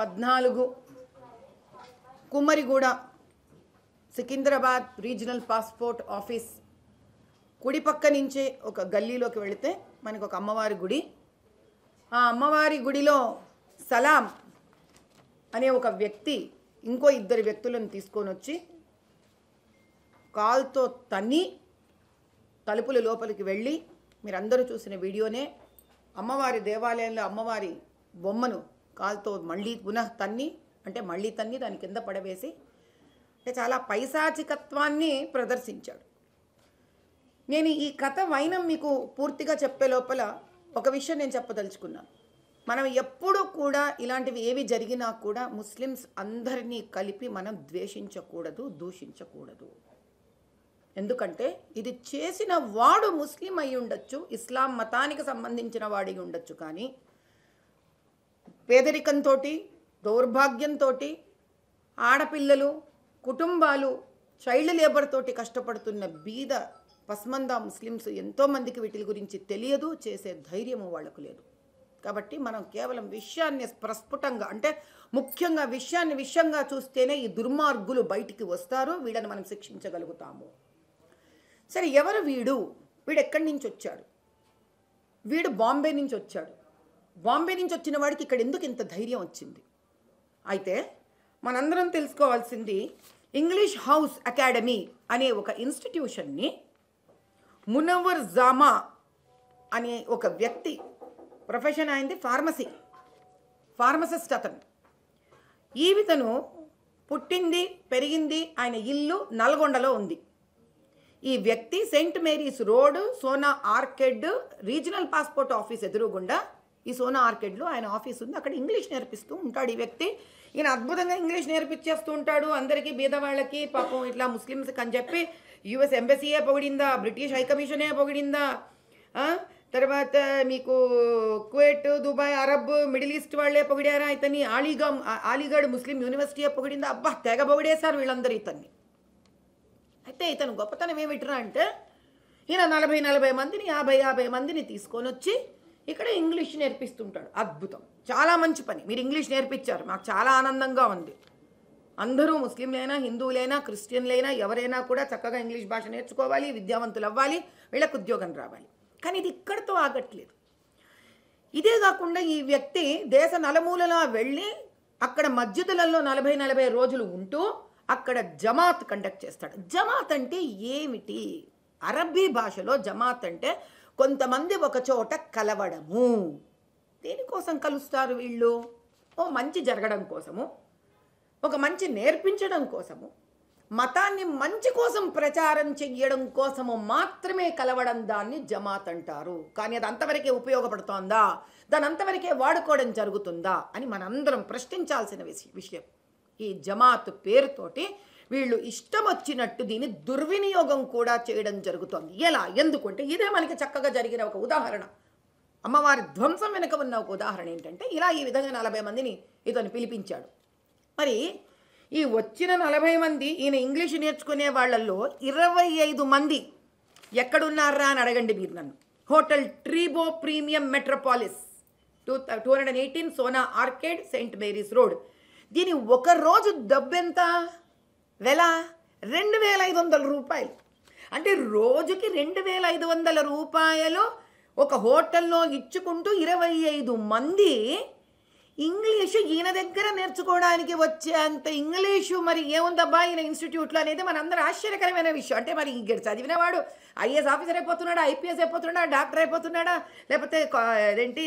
పద్నాలుగు Kummariguda Secunderabad regional passport office కుడి నుంచే ఒక గల్లీలోకి వెళితే మనకు ఒక అమ్మవారి గుడి ఆ అమ్మవారి గుడిలో సలాం అనే ఒక వ్యక్తి ఇంకో ఇద్దరు వ్యక్తులను తీసుకొని వచ్చి కాల్తో తన్ని తలుపులు లోపలికి వెళ్ళి మీరందరూ చూసిన వీడియోనే అమ్మవారి దేవాలయంలో అమ్మవారి బొమ్మను కాలుతో మళ్ళీ పునః తన్ని అంటే మళ్ళీ తన్ని దాని కింద పడవేసి అంటే చాలా పైశాచికత్వాన్ని ప్రదర్శించాడు నేను ఈ కథ వైనం మీకు పూర్తిగా చెప్పే లోపల ఒక విషయం నేను చెప్పదలుచుకున్నాను మనం ఎప్పుడూ కూడా ఇలాంటివి ఏవి జరిగినా కూడా ముస్లిమ్స్ అందరినీ కలిపి మనం ద్వేషించకూడదు దూషించకూడదు ఎందుకంటే ఇది చేసిన వాడు ముస్లిం అయి ఉండొచ్చు ఇస్లాం మతానికి సంబంధించిన వాడి ఉండొచ్చు కానీ పేదరికంతో దౌర్భాగ్యంతో ఆడపిల్లలు కుటుంబాలు చైల్డ్ లేబర్ తోటి కష్టపడుతున్న బీద పస్మందా ముస్లిమ్స్ ఎంతోమందికి వీటి గురించి తెలియదు చేసే ధైర్యము వాళ్లకు లేదు కాబట్టి మనం కేవలం విషయాన్ని ప్రస్ఫుటంగా అంటే ముఖ్యంగా విషయాన్ని విషయంగా చూస్తేనే ఈ దుర్మార్గులు బయటికి వస్తారు వీళ్ళని మనం శిక్షించగలుగుతాము సరే ఎవరు వీడు వీడు ఎక్కడి నుంచి వచ్చాడు వీడు బాంబే నుంచి వచ్చాడు బాంబే నుంచి వచ్చిన వాడికి ఇక్కడ ఎందుకు ఇంత ధైర్యం వచ్చింది అయితే మనందరం తెలుసుకోవాల్సింది ఇంగ్లీష్ హౌస్ అకాడమీ అనే ఒక ఇన్స్టిట్యూషన్ని మునవర్ జామా అనే ఒక వ్యక్తి ప్రొఫెషన్ అయింది ఫార్మసీ ఫార్మసిస్ట్ అతను ఈవితను పుట్టింది పెరిగింది ఆయన ఇల్లు నల్గొండలో ఉంది ఈ వ్యక్తి saint Mary's road Sona arcade regional passport office ఎదురుగుండా ఈ సోనా ఆర్కిడ్లో ఆయన ఆఫీస్ ఉంది అక్కడ ఇంగ్లీష్ నేర్పిస్తూ ఉంటాడు ఈ వ్యక్తి ఈయన అద్భుతంగా ఇంగ్లీష్ నేర్పించేస్తూ ఉంటాడు అందరికీ బీదవాళ్ళకి పాపం ఇట్లా ముస్లిమ్స్కి అని చెప్పి యుఎస్ ఎంబసీయే పొగిడిందా బ్రిటిష్ హైకమిషనే పొగిడిందా తర్వాత మీకు Kuwait Dubai Arab Middle East వాళ్ళే పొగిడారా ఇతన్ని ఆలీగా ఆలీగఢ్ ముస్లిం యూనివర్సిటీ పొగిడిందా అబ్బా తెగ పొగిడేశారు వీళ్ళందరూ ఇతన్ని అయితే ఇతను గొప్పతనం ఏమిట్రా అంటే ఈయన నలభై నలభై మందిని యాభై యాభై మందిని తీసుకొని వచ్చి ఇక్కడ ఇంగ్లీష్ నేర్పిస్తుంటాడు అద్భుతం చాలా మంచి పని మీరు ఇంగ్లీష్ నేర్పించారు మాకు చాలా ఆనందంగా ఉంది అందరూ ముస్లింలైనా హిందువులైనా క్రిస్టియన్లైనా ఎవరైనా కూడా చక్కగా ఇంగ్లీష్ భాష నేర్చుకోవాలి విద్యావంతులు అవ్వాలి వీళ్ళకు ఉద్యోగం రావాలి కానీ ఇది ఇక్కడితో ఆగట్లేదు ఇదే కాకుండా ఈ వ్యక్తి దేశ నలమూలలో వెళ్ళి అక్కడ మధ్యతులలో నలభై నలభై రోజులు ఉంటూ అక్కడ జమాత్ కండక్ట్ చేస్తాడు జమాత్ అంటే ఏమిటి అరబ్బీ భాషలో జమాత్ అంటే కొంతమంది ఒకచోట కలవడము దేనికోసం కలుస్తారు వీళ్ళు ఓ మంచి జరగడం కోసము ఒక మంచి నేర్పించడం కోసము మతాన్ని మంచి కోసం ప్రచారం చెయ్యడం కోసము మాత్రమే కలవడం దాన్ని జమాత్ అంటారు కానీ అది అంతవరకే ఉపయోగపడుతోందా దాని అంతవరకే వాడుకోవడం జరుగుతుందా అని మనందరం ప్రశ్నించాల్సిన విషయం ఈ జమాత్ పేరుతోటి వీళ్ళు ఇష్టం వచ్చినట్టు దీన్ని దుర్వినియోగం కూడా చేయడం జరుగుతోంది ఎలా ఎందుకంటే ఇదే మనకి చక్కగా జరిగిన ఒక ఉదాహరణ అమ్మవారి ధ్వంసం వెనుక ఉన్న ఒక ఉదాహరణ ఏంటంటే ఇలా ఈ విధంగా నలభై మందిని ఇతను పిలిపించాడు మరి ఈ వచ్చిన నలభై మంది ఈయన ఇంగ్లీష్ నేర్చుకునే వాళ్ళల్లో ఇరవై ఐదు మంది ఎక్కడున్నారా అని అడగండి మీరు నన్ను hotel Treebo premium Metropolis two two hundred eighteen Sona arcade saint Mary's road దీని ఒక రోజు వెల రెండు వేల ఐదు వందల రూపాయలు అంటే రోజుకి రెండు వేల ఐదు వందల రూపాయలు ఒక హోటల్లో ఇచ్చుకుంటూ ఇరవై ఐదు మంది ఇంగ్లీషు ఈయన దగ్గర నేర్చుకోవడానికి వచ్చే అంత ఇంగ్లీషు మరి ఏముందబ్బా ఈయన ఇన్స్టిట్యూట్లో అనేది మనందరూ ఆశ్చర్యకరమైన విషయం అంటే మరి ఇక్కడ చదివినవాడు ఐఏఎస్ ఆఫీసర్ అయిపోతున్నాడా ఐపీఎస్ అయిపోతున్నాడా డాక్టర్ అయిపోతున్నాడా లేకపోతే ఏంటి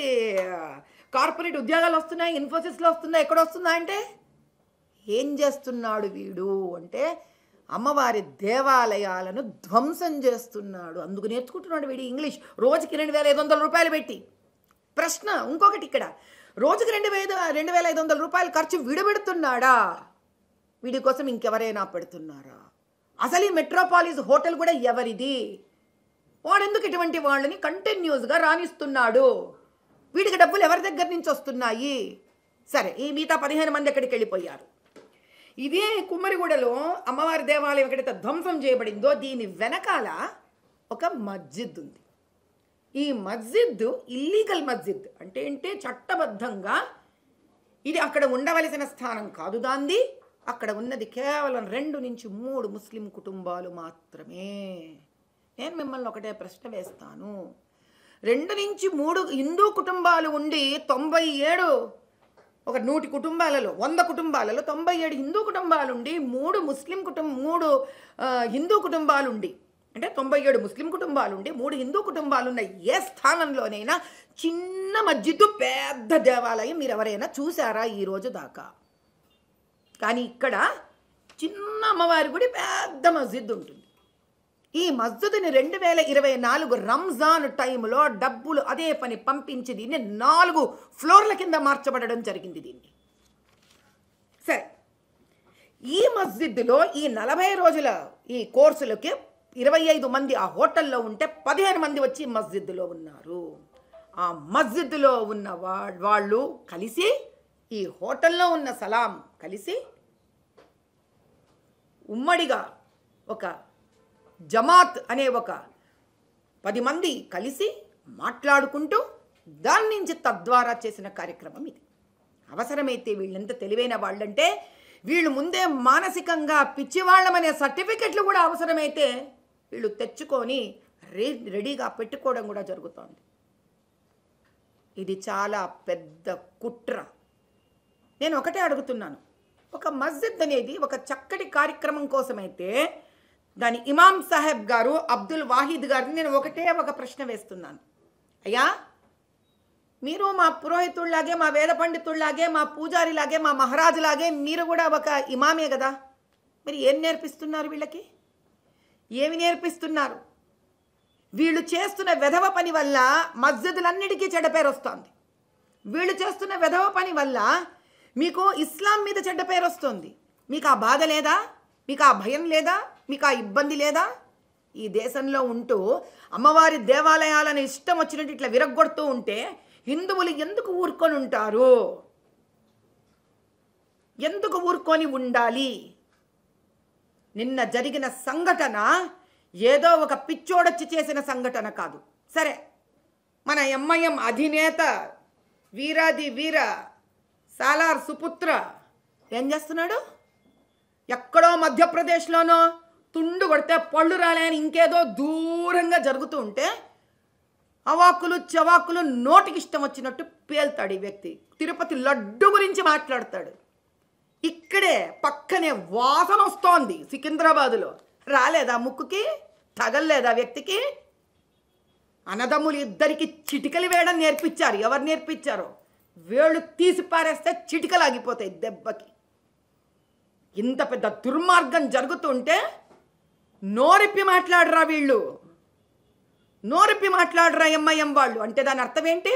కార్పొరేట్ ఉద్యోగాలు వస్తున్నాయి ఇన్ఫోసిస్లో వస్తుందా ఎక్కడ వస్తుందా అంటే ఏం చేస్తున్నాడు వీడు అంటే అమ్మవారి దేవాలయాలను ధ్వంసం చేస్తున్నాడు అందుకు నేర్చుకుంటున్నాడు వీడి ఇంగ్లీష్ రోజుకి రెండు వేల ఐదు వందల రూపాయలు పెట్టి ప్రశ్న ఇంకొకటి ఇక్కడ రోజుకి రెండు వేల రెండు వేల ఐదు వందల రూపాయలు ఖర్చు విడబెడుతున్నాడా వీడి కోసం ఇంకెవరైనా పెడుతున్నారా అసలు ఈ మెట్రోపాలిస్ హోటల్ కూడా ఎవరిది వాడెందుకు ఇటువంటి వాళ్ళని కంటిన్యూస్గా రాణిస్తున్నాడు వీడికి డబ్బులు ఎవరి దగ్గర నుంచి వస్తున్నాయి సరే ఈ మిగతా పదిహేను మంది ఎక్కడికి వెళ్ళిపోయారు ఇదే కుమ్మరిగూడలో అమ్మవారి దేవాలయం ఎక్కడైతే ధ్వంసం చేయబడిందో దీని వెనకాల ఒక మస్జిద్ ఉంది ఈ మస్జిద్ ఇల్లీగల్ మస్జిద్ అంటే ఏంటి చట్టబద్ధంగా ఇది అక్కడ ఉండవలసిన స్థానం కాదు దాంది అక్కడ ఉన్నది కేవలం రెండు నుంచి మూడు ముస్లిం కుటుంబాలు మాత్రమే నేను మిమ్మల్ని ఒకటే ప్రశ్న వేస్తాను రెండు నుంచి మూడు హిందూ కుటుంబాలు ఉండి తొంభై ఏడు ఒక నూటి కుటుంబాలలో వంద కుటుంబాలలో తొంభై ఏడు హిందూ కుటుంబాలుండి మూడు ముస్లిం కుటుంబం మూడు హిందూ కుటుంబాలుండి అంటే తొంభై ఏడు ముస్లిం కుటుంబాలుండి మూడు హిందూ కుటుంబాలున్న ఏ స్థానంలోనైనా చిన్న మస్జిద్ పెద్ద దేవాలయం మీరు ఎవరైనా చూసారా ఈరోజు దాకా కానీ ఇక్కడ చిన్న అమ్మవారి గుడి పెద్ద మస్జిద్ ఉంటుంది ఈ మస్జిద్ని రెండు వేల ఇరవై నాలుగు రంజాన్ టైంలో డబ్బులు అదే పని పంపించి దీన్ని నాలుగు ఫ్లోర్ల కింద మార్చబడడం జరిగింది దీన్ని సరే ఈ మస్జిద్లో ఈ నలభై రోజుల ఈ కోర్సులకి ఇరవై ఐదు మంది ఆ హోటల్లో ఉంటే పదిహేను మంది వచ్చి మస్జిద్లో ఉన్నారు ఆ మస్జిద్లో ఉన్న వాళ్ళు కలిసి ఈ హోటల్లో ఉన్న సలాం కలిసి ఉమ్మడిగా ఒక జమాత్ అనే ఒక పది మంది కలిసి మాట్లాడుకుంటూ దాని నుంచి తద్వారా చేసిన కార్యక్రమం ఇది అవసరమైతే వీళ్ళంత తెలివైన వాళ్ళంటే వీళ్ళు ముందే మానసికంగా పిచ్చివాళ్ళమనే సర్టిఫికెట్లు కూడా అవసరమైతే వీళ్ళు తెచ్చుకొని రెడీగా పెట్టుకోవడం కూడా జరుగుతోంది ఇది చాలా పెద్ద కుట్ర నేను ఒకటే అడుగుతున్నాను ఒక మస్జిద్ అనేది ఒక చక్కటి కార్యక్రమం కోసమైతే దాని ఇమాం సాహెబ్ గారు అబ్దుల్ వాహిద్ గారిని నేను ఒకటే ఒక ప్రశ్న వేస్తున్నాను అయ్యా మీరు మా పురోహితుల్లాగే మా వేద పండితుల్లాగే మా పూజారిలాగే మా మహారాజులాగే మీరు కూడా ఒక ఇమామే కదా మీరు ఏం నేర్పిస్తున్నారు వీళ్ళకి ఏమి నేర్పిస్తున్నారు వీళ్ళు చేస్తున్న వెధవ పని వల్ల మస్జిదులన్నిటికీ చెడ్డ పేరు వస్తుంది వీళ్ళు చేస్తున్న వెధవ పని వల్ల మీకు ఇస్లాం మీద చెడ్డ పేరు వస్తుంది మీకు ఆ బాధ లేదా మీకు ఆ భయం లేదా మీకు ఆ ఇబ్బంది లేదా ఈ దేశంలో ఉంటూ అమ్మవారి దేవాలయాలను ఇష్టం వచ్చినట్టు ఇట్లా విరగొడుతూ ఉంటే హిందువులు ఎందుకు ఊరుకొని ఉంటారు ఎందుకు ఊరుకొని ఉండాలి నిన్న జరిగిన సంఘటన ఏదో ఒక పిచ్చోడొచ్చి చేసిన సంఘటన కాదు సరే మన ఎంఐఎం అధినేత వీరాది వీర సాలార్ సుపుత్ర ఏం చేస్తున్నాడు ఎక్కడో మధ్యప్రదేశ్లోనో తుండు కొడితే పళ్ళు రాలేని ఇంకేదో దూరంగా జరుగుతూ ఉంటే అవాకులు చవాకులు నోటికి ఇష్టం వచ్చినట్టు పేల్తాడు ఈ వ్యక్తి తిరుపతి లడ్డు గురించి మాట్లాడతాడు ఇక్కడే పక్కనే వాసన వస్తోంది సికింద్రాబాదులో రాలేదా ముక్కుకి తగల్లేదా వ్యక్తికి అనదమ్ములు ఇద్దరికి చిటికలు వేయడం నేర్పించారు ఎవరు నేర్పించారో వేళ్ళు తీసి పారేస్తే చిటికలు ఆగిపోతాయి దెబ్బకి ఇంత పెద్ద దుర్మార్గం జరుగుతుంటే నోరిప్పి మాట్లాడరా వీళ్ళు నోరిప్పి మాట్లాడరా ఎంఐఎం వాళ్ళు అంటే దాని అర్థం ఏంటి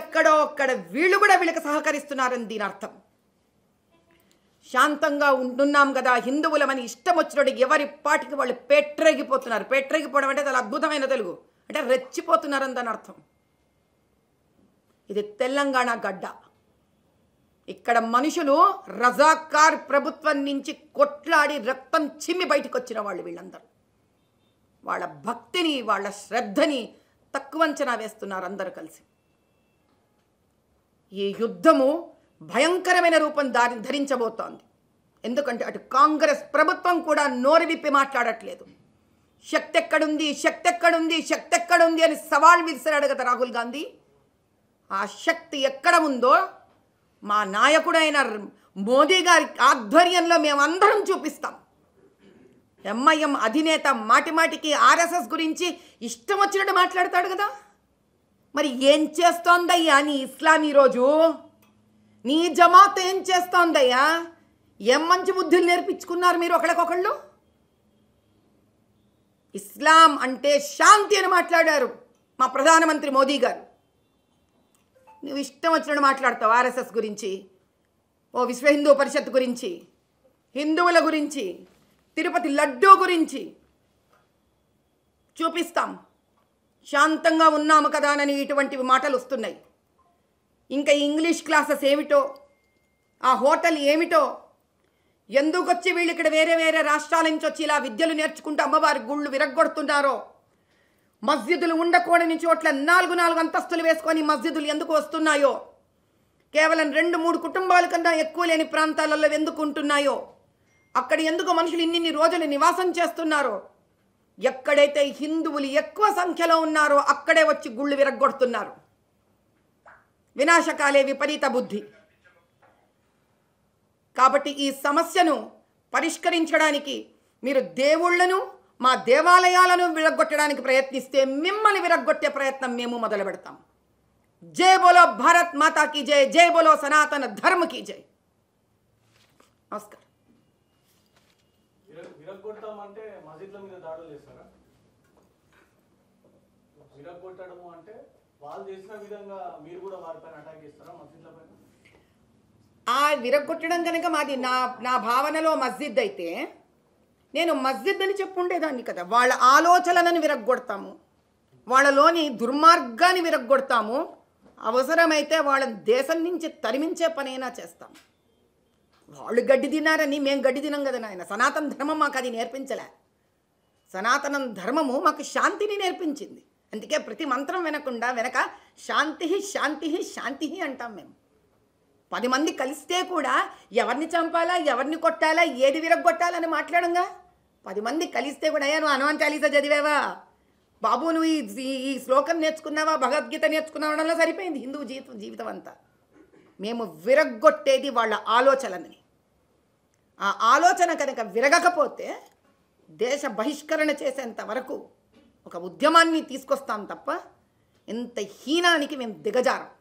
ఎక్కడో అక్కడ వీళ్ళు కూడా వీళ్ళకి సహకరిస్తున్నారని దీని అర్థం శాంతంగా ఉంటున్నాం కదా హిందువులమని ఇష్టం వచ్చినట్టు ఎవరి పాటికి వాళ్ళు పెట్రెగిపోతున్నారు పెట్రెగిపోవడం అంటే చాలా అద్భుతమైన తెలుగు అంటే రెచ్చిపోతున్నారని దాని అర్థం ఇది తెలంగాణ గడ్డ ఇక్కడ మనుషులు రజాకార్ ప్రభుత్వం నుంచి కొట్లాడి రక్తం చిమ్మి బయటకు వచ్చిన వాళ్ళు వీళ్ళందరూ వాళ్ళ భక్తిని వాళ్ళ శ్రద్ధని తక్కువంచనా వేస్తున్నారు అందరూ కలిసి ఈ యుద్ధము భయంకరమైన రూపం దారి ధరించబోతోంది ఎందుకంటే అటు కాంగ్రెస్ ప్రభుత్వం కూడా నోరు విప్పి మాట్లాడట్లేదు శక్తి ఎక్కడుంది శక్తి ఎక్కడుంది శక్తి ఎక్కడుంది అని సవాల్ విసిరాడు కదా రాహుల్ గాంధీ ఆ శక్తి ఎక్కడ ఉందో మా నాయకుడైన మోదీ గారి ఆధ్వర్యంలో మేమందరం చూపిస్తాం ఎంఐఎం అధినేత మాటిమాటికి ఆర్ఎస్ఎస్ గురించి ఇష్టం వచ్చినట్టు మాట్లాడతాడు కదా మరి ఏం చేస్తోందయ్యా నీ ఇస్లాం ఈరోజు నీ జమాత్ ఏం చేస్తోందయ్యా ఏం మంచి బుద్ధులు నేర్పించుకున్నారు మీరు ఒకళ్ళకొకళ్ళు ఇస్లాం అంటే శాంతి అని మాట్లాడారు మా ప్రధానమంత్రి మోదీ గారు నువ్వు ఇష్టం వచ్చినట్టు మాట్లాడతావు ఆర్ఎస్ఎస్ గురించి ఓ విశ్వ హిందూ పరిషత్ గురించి హిందువుల గురించి తిరుపతి లడ్డూ గురించి చూపిస్తాం శాంతంగా ఉన్నాము కదా అని ఇటువంటివి మాటలు వస్తున్నాయి ఇంకా ఇంగ్లీష్ క్లాసెస్ ఏమిటో ఆ హోటల్ ఏమిటో ఎందుకొచ్చి వీళ్ళు ఇక్కడ వేరే వేరే రాష్ట్రాల నుంచి వచ్చి ఇలా విద్యలు నేర్చుకుంటూ అమ్మవారి గుళ్ళు విరగొడుతున్నారో మస్జిదులు ఉండకూడని చోట్ల నాలుగు నాలుగు అంతస్తులు వేసుకొని మస్జిదులు ఎందుకు వస్తున్నాయో కేవలం రెండు మూడు కుటుంబాల కన్నా ఎక్కువ లేని ప్రాంతాలలో ఎందుకు ఉంటున్నాయో అక్కడ ఎందుకు మనుషులు ఇన్నిన్ని రోజులు నివాసం చేస్తున్నారో ఎక్కడైతే హిందువులు ఎక్కువ సంఖ్యలో ఉన్నారో అక్కడే వచ్చి గుళ్ళు విరగ్గొడుతున్నారు వినాశకాలే విపరీత బుద్ధి కాబట్టి ఈ సమస్యను పరిష్కరించడానికి మీరు దేవుళ్లను మా దేవాలయాలను విరగొట్టడానికి ప్రయత్నిస్తే మిమ్మల్ని విరగొట్టే ప్రయత్నం మేము మొదలు పెడతాం జై బోలో భారత్ మాతాకి జై జై బోలో సనాతన ధర్మకి జై నమస్కారం ఆ విరగొట్టడం కనుక మాది నా నా భావనలో మస్జిద్ అయితే నేను మస్జిద్ అని చెప్పు ఉండేదాన్ని కదా వాళ్ళ ఆలోచనలను విరగ్గొడతాము వాళ్ళలోని దుర్మార్గాన్ని విరగ్గొడతాము అవసరమైతే వాళ్ళని దేశం నుంచి తరిమించే పనైనా చేస్తాం వాళ్ళు గడ్డి తినారని మేము గడ్డి తినం కదా నాయన సనాతన ధర్మం మాకు అది నేర్పించలే సనాతనం ధర్మము మాకు శాంతిని నేర్పించింది అందుకే ప్రతి మంత్రం వినకుండా వెనక శాంతి శాంతి శాంతి అంటాం మేము పది మంది కలిస్తే కూడా ఎవరిని చంపాలా ఎవరిని కొట్టాలా ఏది విరగొట్టాలని మాట్లాడంగా పది మంది కలిస్తే కూడా అయ్యా నువ్వు హనుమాన్ చాలీసా చదివావా బాబు నువ్వు ఈ ఈ శ్లోకం నేర్చుకున్నావా భగవద్గీత నేర్చుకున్నావడంలో సరిపోయింది హిందూ జీవితం జీవితం అంతా మేము విరగ్గొట్టేది వాళ్ళ ఆలోచనని ఆ ఆలోచన కనుక విరగకపోతే దేశ బహిష్కరణ చేసేంత వరకు ఒక ఉద్యమాన్ని తీసుకొస్తాం తప్ప ఇంత హీనానికి మేము దిగజారం